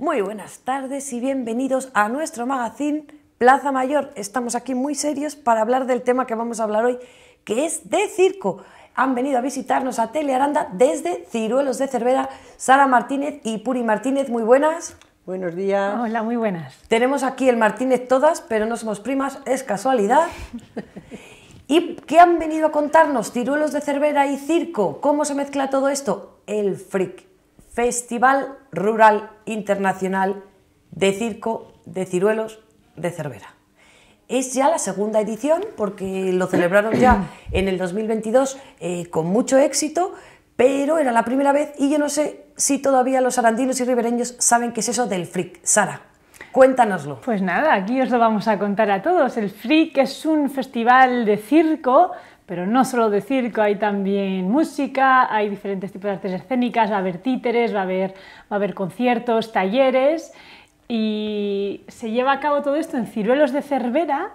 Muy buenas tardes y bienvenidos a nuestro magazine Plaza Mayor. Estamos aquí muy serios para hablar del tema que vamos a hablar hoy, que es de circo. Han venido a visitarnos a Tele Aranda desde Ciruelos de Cervera, Sara Martínez y Puri Martínez. Muy buenas. Buenos días. Hola, muy buenas. Tenemos aquí el Martínez todas, pero no somos primas, es casualidad. ¿Y qué han venido a contarnos? Ciruelos de Cervera y circo. ¿Cómo se mezcla todo esto? El freak. Festival Rural Internacional de Circo de Ciruelos de Cervera. Es ya la segunda edición porque lo celebraron ya en el 2022 eh, con mucho éxito, pero era la primera vez y yo no sé si todavía los arandinos y ribereños saben qué es eso del fric. Sara, cuéntanoslo. Pues nada, aquí os lo vamos a contar a todos. El fric es un festival de circo pero no solo de circo, hay también música, hay diferentes tipos de artes escénicas, va a haber títeres, va a haber, conciertos, talleres. Y se lleva a cabo todo esto en Ciruelos de Cervera.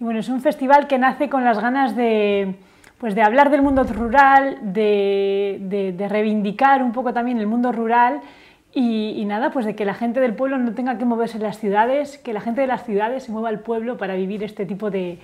Y bueno, es un festival que nace con las ganas de, pues, hablar del mundo rural, de reivindicar un poco también el mundo rural y, nada, pues de que la gente del pueblo no tenga que moverse en las ciudades, que la gente de las ciudades se mueva al pueblo para vivir este tipo de,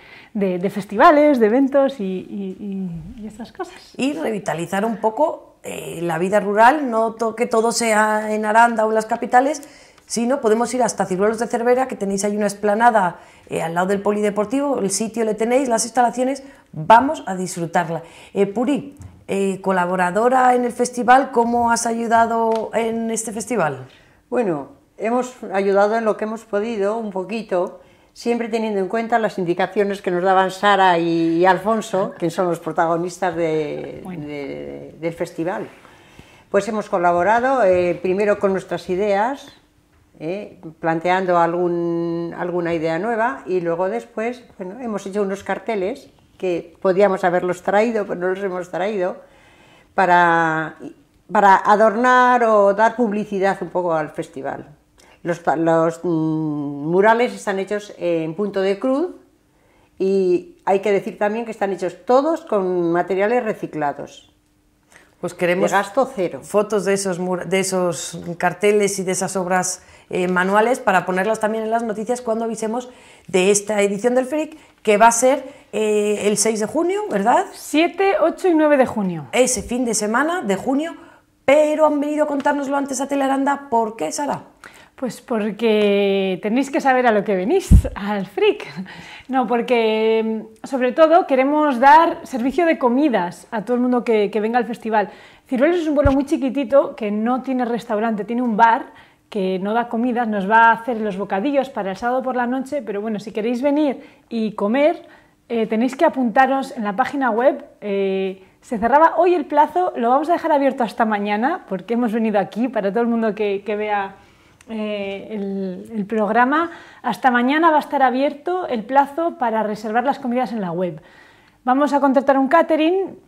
festivales, de eventos y, y, estas cosas. Y revitalizar un poco eh, la vida rural, no to que todo sea en Aranda o en las capitales, sino podemos ir hasta Ciruelos de Cervera, que tenéis ahí una esplanada eh, al lado del polideportivo, el sitio le tenéis, las instalaciones, vamos a disfrutarla. Eh, Puri, eh, colaboradora en el festival, ¿cómo has ayudado en este festival? Bueno, hemos ayudado en lo que hemos podido, un poquito, siempre teniendo en cuenta las indicaciones que nos daban Sara y, Alfonso, que son los protagonistas de, del festival. Pues hemos colaborado eh, primero con nuestras ideas, ¿eh? planteando alguna idea nueva y luego después hemos hecho unos carteles que podíamos haberlos traído, pero no los hemos traído, para, adornar o dar publicidad un poco al festival. los mm, murales están hechos en punto de cruz y hay que decir también que están hechos todos con materiales reciclados. Pues queremos gasto cero. fotos de esos, de esos carteles y de esas obras eh, manuales para ponerlas también en las noticias cuando avisemos de esta edición del Frick, que va a ser eh, el 6 de junio, ¿verdad? 7, 8 y 9 de junio. Ese fin de semana de junio, pero han venido a contárnoslo antes a Teleranda. ¿Por qué, Sara? Pues porque tenéis que saber a lo que venís, al freak. No, porque mm, sobre todo queremos dar servicio de comidas a todo el mundo que, venga al festival. Ciruelos es un pueblo muy chiquitito que no tiene restaurante, tiene un bar que no da comidas, nos va a hacer los bocadillos para el sábado por la noche, pero bueno, si queréis venir y comer, eh, tenéis que apuntaros en la página web. Eh, se cerraba hoy el plazo, lo vamos a dejar abierto hasta mañana, porque hemos venido aquí para todo el mundo que vea eh, el, programa. Hasta mañana va a estar abierto el plazo para reservar las comidas en la web. Vamos a contratar un catering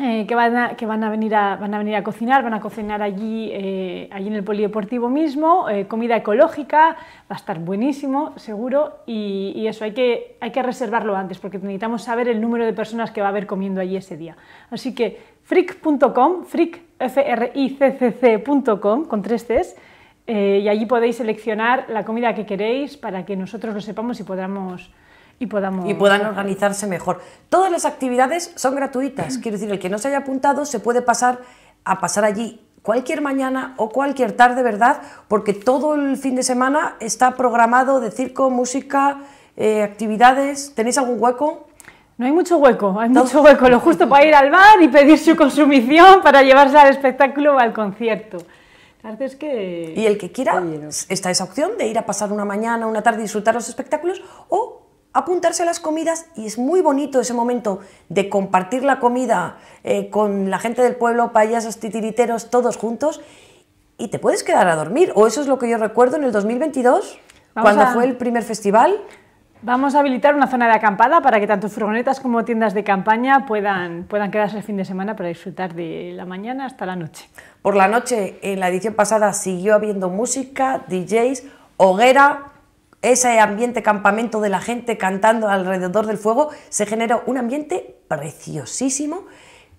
eh, que, van a, venir a, cocinar, van a cocinar allí, eh, allí en el polideportivo mismo, comida ecológica, va a estar buenísimo, seguro, y, eso hay que, hay que reservarlo antes porque necesitamos saber el número de personas que va a haber comiendo allí ese día. Así que frick.com, frick, f r i c ccom con tres Cs, eh, y allí podéis seleccionar la comida que queréis para que nosotros lo sepamos y podamos y, podamos... y puedan organizarse mejor. Todas las actividades son gratuitas, quiero decir, el que no se haya apuntado se puede pasar a pasar allí cualquier mañana o cualquier tarde, ¿verdad? Porque todo el fin de semana está programado de circo, música, eh, actividades. ¿Tenéis algún hueco? No hay mucho hueco, hay mucho hueco, lo justo para ir al bar y pedir su consumición para llevarse al espectáculo o al concierto. Y el que quiera, está esa opción de ir a pasar una mañana, una tarde, disfrutar los espectáculos o apuntarse a las comidas y es muy bonito ese momento de compartir la comida eh, con la gente del pueblo, payasos, titiriteros, todos juntos y te puedes quedar a dormir. O eso es lo que yo recuerdo en el 2022, cuando fue el primer festival. Vamos a habilitar una zona de acampada para que tanto furgonetas como tiendas de campaña puedan, puedan quedarse el fin de semana para disfrutar de la mañana hasta la noche. Por la noche, en la edición pasada, siguió habiendo música, DJs, hoguera, ese ambiente campamento de la gente cantando alrededor del fuego, se generó un ambiente preciosísimo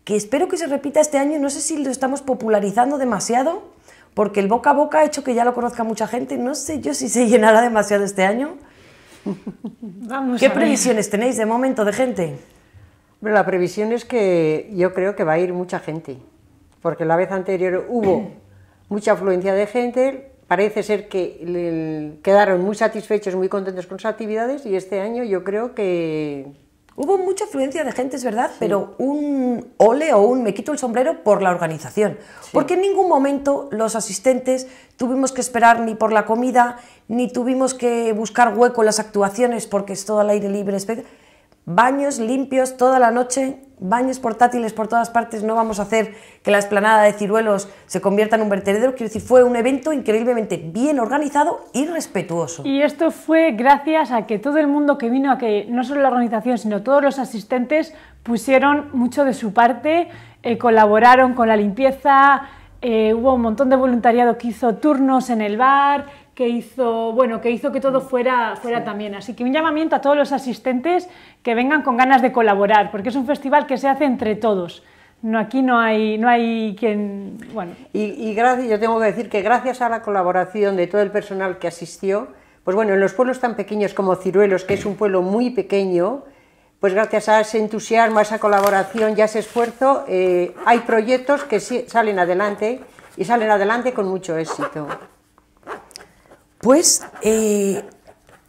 que espero que se repita este año. No sé si lo estamos popularizando demasiado, porque el boca a boca ha hecho que ya lo conozca mucha gente. No sé yo si se llenará demasiado este año. ¿Qué previsiones tenéis de momento de gente? Bueno, la previsión es que yo creo que va a ir mucha gente, porque la vez anterior hubo mucha afluencia de gente, parece ser que quedaron muy satisfechos, muy contentos con sus actividades y este año yo creo que Hubo mucha afluencia de gente, es verdad, pero un ole o un me quito el sombrero por la organización. Porque en ningún momento los asistentes tuvimos que esperar ni por la comida, ni tuvimos que buscar hueco en las actuaciones porque es todo al aire libre. Baños limpios toda la noche, baños portátiles por todas partes, no vamos a hacer que la esplanada de ciruelos se convierta en un vertedero. Quiero decir, fue un evento increíblemente bien organizado y respetuoso. Y esto fue gracias a que todo el mundo que vino, a que no solo la organización, sino todos los asistentes pusieron mucho de su parte, eh, colaboraron con la limpieza, eh, hubo un montón de voluntariado que hizo turnos en el bar, que hizo, bueno, que hizo que todo fuera, fuera también. Así que un llamamiento a todos los asistentes que vengan con ganas de colaborar, porque es un festival que se hace entre todos. No, aquí no hay, no hay quien. Bueno. Y, y gracias, yo tengo que decir que gracias a la colaboración de todo el personal que asistió, pues bueno, en los pueblos tan pequeños como Ciruelos, que es un pueblo muy pequeño, pues gracias a ese entusiasmo, a esa colaboración y a ese esfuerzo, eh, hay proyectos que salen adelante y salen adelante con mucho éxito. Pues, eh,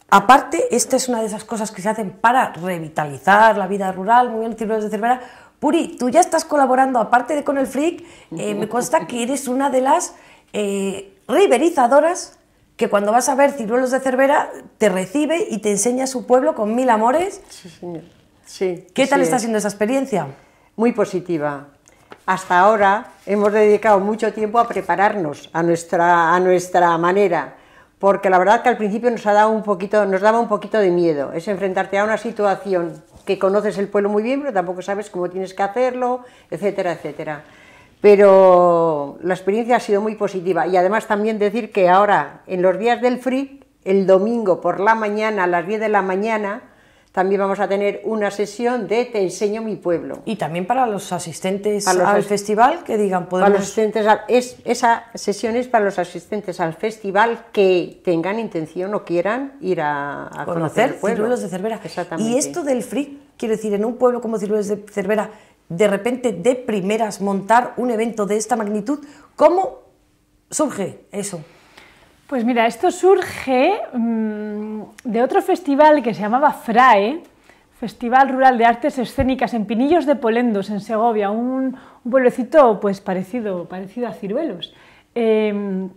aparte, esta es una de esas cosas que se hacen para revitalizar la vida rural, muy bien, Ciruelos de Cervera. Puri, tú ya estás colaborando, aparte de con el Freak, eh, me consta que eres una de las riverizadoras que cuando vas a ver Ciruelos de Cervera te recibe y te enseña su pueblo con mil amores. Sí, señor. Sí. ¿Qué tal está siendo esa experiencia? Muy positiva. Hasta ahora hemos dedicado mucho tiempo a prepararnos a nuestra, manera, porque la verdad que al principio nos, ha dado un poquito, nos daba un poquito de miedo, es enfrentarte a una situación que conoces el pueblo muy bien, pero tampoco sabes cómo tienes que hacerlo, etcétera, etcétera. Pero la experiencia ha sido muy positiva y además también decir que ahora, en los días del free, el domingo por la mañana, a las 10 de la mañana, también vamos a tener una sesión de Te enseño mi pueblo. Y también para los asistentes al festival que digan podemos... Para asistentes esa sesión es para los asistentes al festival que tengan intención o quieran ir a, conocer, conocer de Cervera. Exactamente. Y esto del free, quiero decir, en un pueblo como Ciruelos de Cervera, de repente de primeras montar un evento de esta magnitud, ¿cómo surge eso? Pues mira, esto surge mm, de otro festival que se llamaba FRAE, Festival Rural de Artes Escénicas en Pinillos de Polendos, en Segovia, un, un pueblecito pues parecido, parecido a Ciruelos. Em,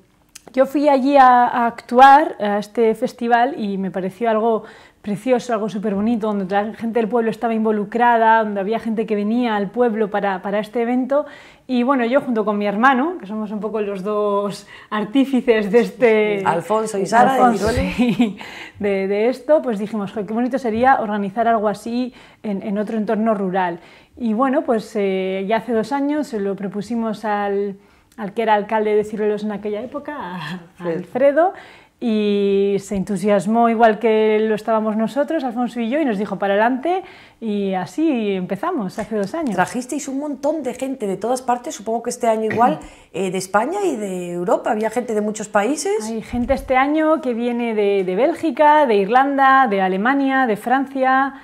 yo fui allí a, actuar a este festival y me pareció algo precioso, algo súper bonito, donde la gente del pueblo estaba involucrada, donde había gente que venía al pueblo para, para, este evento. Y bueno, yo junto con mi hermano, que somos un poco los dos artífices de este... Alfonso y Sara Alfonso, de, de, de, esto, pues dijimos, qué bonito sería organizar algo así en, en otro entorno rural. Y bueno, pues eh, ya hace dos años se lo propusimos al, al que era alcalde de Ciruelos en aquella época, Alfredo y se entusiasmó igual que lo estábamos nosotros, Alfonso y yo, y nos dijo para adelante y así empezamos hace dos años. Trajisteis un montón de gente de todas partes, supongo que este año igual, eh, de España y de Europa, había gente de muchos países. Hay gente este año que viene de Bélgica, de Irlanda, de Alemania, de Francia,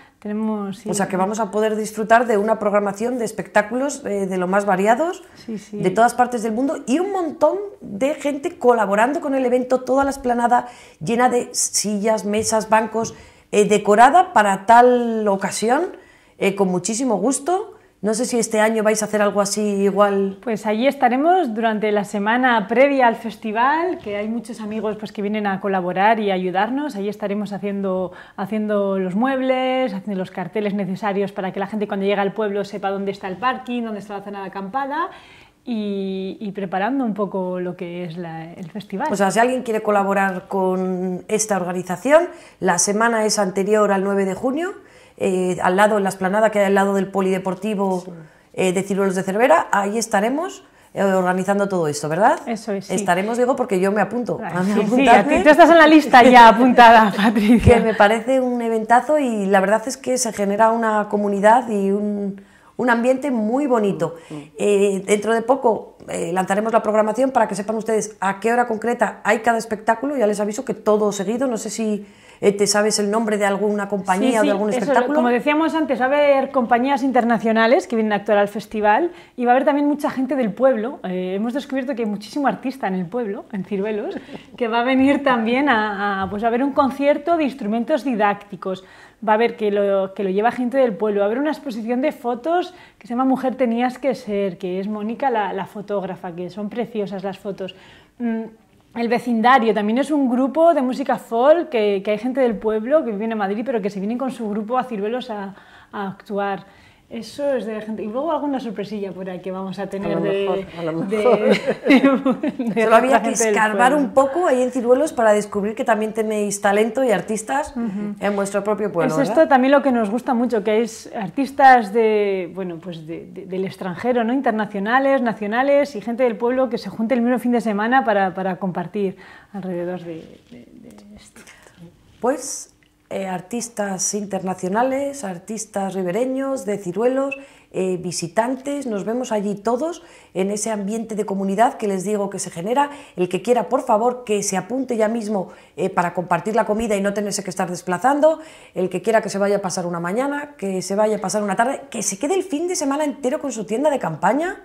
o sea que vamos a poder disfrutar de una programación de espectáculos eh, de lo más variados, de todas partes del mundo y un montón de gente colaborando con el evento, toda la esplanada llena de sillas, mesas, bancos, eh, decorada para tal ocasión, eh, con muchísimo gusto. No sé si este año vais a hacer algo así igual. Pues allí estaremos durante la semana previa al festival, que hay muchos amigos pues, que vienen a colaborar y ayudarnos. Allí estaremos haciendo, haciendo los muebles, haciendo los carteles necesarios para que la gente cuando llega al pueblo sepa dónde está el parking, dónde está la zona de acampada. Y, preparando un poco lo que es el festival. O sea, si alguien quiere colaborar con esta organización, la semana es anterior al 9 de junio, eh, al lado, en la esplanada que hay al lado del polideportivo eh, de Ciruelos de Cervera, ahí estaremos eh, organizando todo esto, ¿verdad? Eso es. Estaremos, Diego, porque yo me apunto. a tú estás en la lista ya apuntada, Patricia. que me parece un eventazo y la verdad es que se genera una comunidad y un, ambiente muy bonito. Mm, mm. dentro de poco lanzaremos la programación para que sepan ustedes a qué hora concreta hay cada espectáculo. Ya les aviso que todo seguido, no sé si eh, te sabes el nombre de alguna compañía o de algún eso, espectáculo. Como decíamos antes, va a haber compañías internacionales que vienen a actuar al festival y va a haber también mucha gente del pueblo. Eh, hemos descubierto que hay muchísimo artista en el pueblo, en Ciruelos, que va a venir también a, pues, a ver un concierto de instrumentos didácticos va a haber que lo, que lo lleva gente del pueblo, va a ver una exposición de fotos que se llama Mujer tenías que ser, que es Mónica la, fotógrafa, que son preciosas las fotos. Mm, el vecindario también es un grupo de música folk, que, hay gente del pueblo que vive en Madrid, pero que se vienen con su grupo a Ciruelos a, a actuar. Eso es de gente. Y luego alguna sorpresilla por ahí que vamos a tener a lo Solo había que escarbar un poco ahí en Ciruelos para descubrir que también tenéis talento y artistas en vuestro propio pueblo. Es esto también lo que nos gusta mucho, que es artistas de, bueno, pues del extranjero, ¿no? internacionales, nacionales y gente del pueblo que se junta el mismo fin de semana para, para compartir alrededor de esto. Pues eh, artistas internacionales, artistas ribereños, de ciruelos, eh, visitantes, nos vemos allí todos en ese ambiente de comunidad que les digo que se genera. El que quiera, por favor, que se apunte ya mismo eh, para compartir la comida y no tenerse que estar desplazando. El que quiera que se vaya a pasar una mañana, que se vaya a pasar una tarde, que se quede el fin de semana entero con su tienda de campaña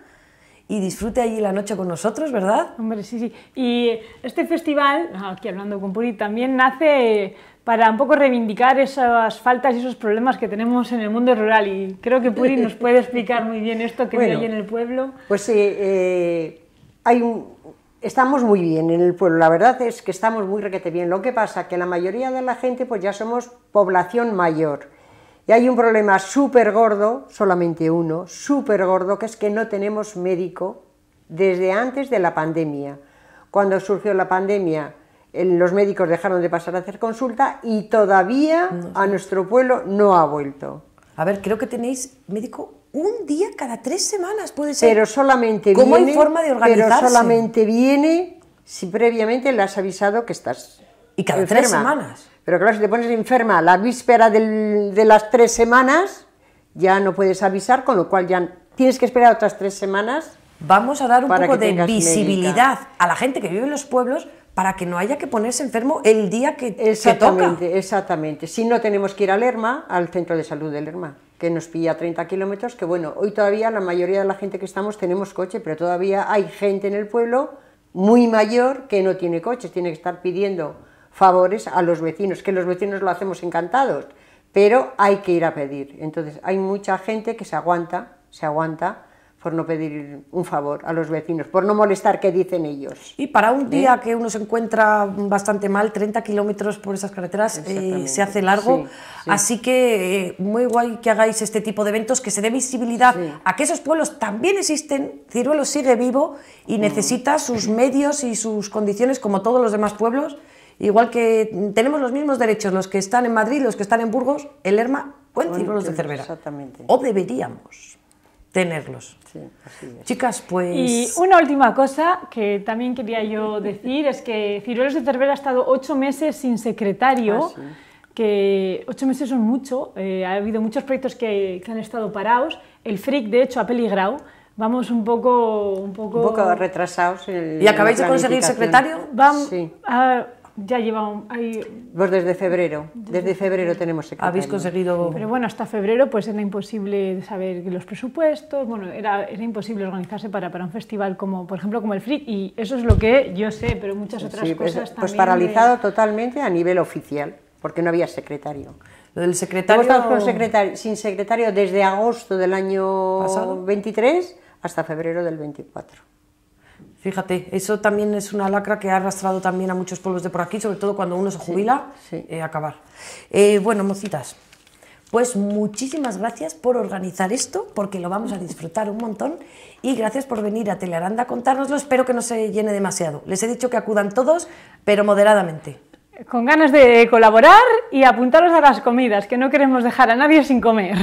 y disfrute allí la noche con nosotros, ¿verdad? Hombre, sí, sí. Y este festival, aquí hablando con Puri, también nace para un poco reivindicar esas faltas y esos problemas que tenemos en el mundo rural. Y creo que Puri nos puede explicar muy bien esto que hay en el pueblo. Pues sí, eh, eh, hay estamos muy bien en el pueblo. La verdad es que estamos muy requete bien. Lo que pasa que la mayoría de la gente pues ya somos población mayor. Y hay un problema súper gordo, solamente uno, súper gordo, que es que no tenemos médico desde antes de la pandemia. Cuando surgió la pandemia, eh, los médicos dejaron de pasar a hacer consulta y todavía a nuestro pueblo no ha vuelto. A ver, creo que tenéis médico un día cada tres semanas, puede ser. Pero solamente ¿Cómo viene, hay forma de organizarse? Pero solamente viene si previamente le has avisado que estás Y cada tres semanas. Pero claro, si te pones enferma la víspera de las tres semanas, ya no puedes avisar, con lo cual ya tienes que esperar otras tres semanas. Vamos a dar un poco de visibilidad a la gente que vive en los pueblos para que no haya que ponerse enfermo el día que, exactamente, toca. Exactamente, si no tenemos que ir al ERMA, al centro de salud del ERMA, que nos pilla 30 kilómetros, que bueno, hoy todavía la mayoría de la gente que estamos tenemos coche, pero todavía hay gente en el pueblo muy mayor que no tiene coche, tiene que estar pidiendo favores a los vecinos, que los vecinos lo hacemos encantados, pero hay que ir a pedir. Entonces hay mucha gente que se aguanta, se aguanta, por no pedir un favor a los vecinos, por no molestar qué dicen ellos. Y para un día ¿Eh? que uno se encuentra bastante mal, 30 kilómetros por esas carreteras eh, se hace largo, así que eh, muy guay que hagáis este tipo de eventos, que se dé visibilidad a que esos pueblos también existen, Ciruelo sigue vivo y mm. necesita sus medios y sus condiciones como todos los demás pueblos, igual que tenemos los mismos derechos los que están en Madrid, los que están en Burgos, el Lerma cuenta en los de Cervera. Exactamente. O deberíamos tenerlos. Chicas, pues... Y una última cosa que también quería yo decir es que Ciruelos de Cervera ha estado ocho meses sin secretario, ah, que ocho meses son mucho, eh, ha habido muchos proyectos que, han estado parados, el freak de hecho ha peligrado, vamos un poco... Un poco, retrasados. ¿Y acabáis de conseguir secretario? Vamos, a, ah, ya lleva ahí... Pues desde febrero, desde febrero tenemos secretario. Habéis conseguido... Pero bueno, hasta febrero pues era imposible saber los presupuestos, bueno, era, era imposible organizarse para, un festival como, por ejemplo, como el Frick, y eso es lo que yo sé, pero muchas otras pues, cosas pues también... Pues paralizado totalmente a nivel oficial, porque no había secretario. Lo del secretario... Hemos estado sin secretario desde agosto del año ¿Pasado? 23 hasta febrero del 24. Fíjate, eso también es una lacra que ha arrastrado también a muchos pueblos de por aquí, sobre todo cuando uno se jubila, a eh, acabar. Eh, bueno, mocitas, pues muchísimas gracias por organizar esto, porque lo vamos a disfrutar un montón, y gracias por venir a Telearanda a contárnoslo. Espero que no se llene demasiado. Les he dicho que acudan todos, pero moderadamente. Con ganas de colaborar y apuntaros a las comidas, que no queremos dejar a nadie sin comer.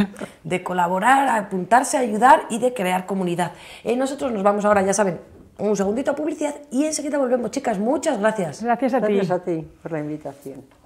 De colaborar, apuntarse, ayudar y de crear comunidad. Eh, nosotros nos vamos ahora, ya saben, un segundito a publicidad y enseguida volvemos. Chicas, muchas gracias. Gracias a ti. Gracias a ti por la invitación.